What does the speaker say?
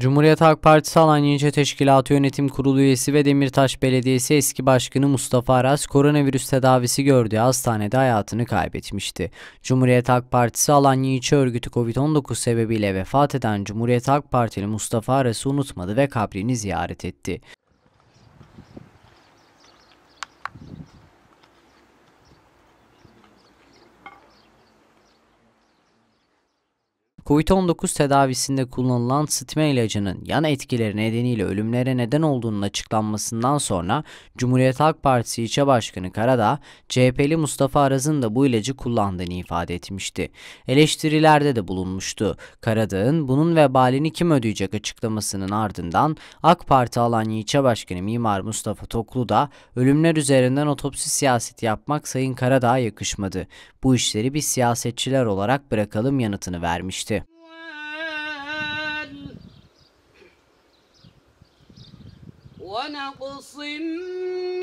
Cumhuriyet Halk Partisi Alanya İlçe Teşkilatı Yönetim Kurulu üyesi ve Demirtaş Belediyesi eski başkanı Mustafa Aras koronavirüs tedavisi gördüğü hastanede hayatını kaybetmişti. Cumhuriyet Halk Partisi Alanya İlçe Örgütü Covid-19 sebebiyle vefat eden Cumhuriyet Halk Partili Mustafa Aras'ı unutmadı ve kabrini ziyaret etti. Covid-19 tedavisinde kullanılan sitme ilacının yan etkileri nedeniyle ölümlere neden olduğunun açıklanmasından sonra Cumhuriyet Halk Partisi İlçe Başkanı Karadağ, CHP'li Mustafa Araz'ın da bu ilacı kullandığını ifade etmişti. Eleştirilerde de bulunmuştu. Karadağ'ın bunun vebalini kim ödeyecek açıklamasının ardından AK Parti Alanya İlçe Başkanı Mimar Mustafa Toklu da ölümler üzerinden otopsi siyaseti yapmak Sayın Karadağ'a yakışmadı. Bu işleri biz siyasetçiler olarak bırakalım yanıtını vermişti. ونقص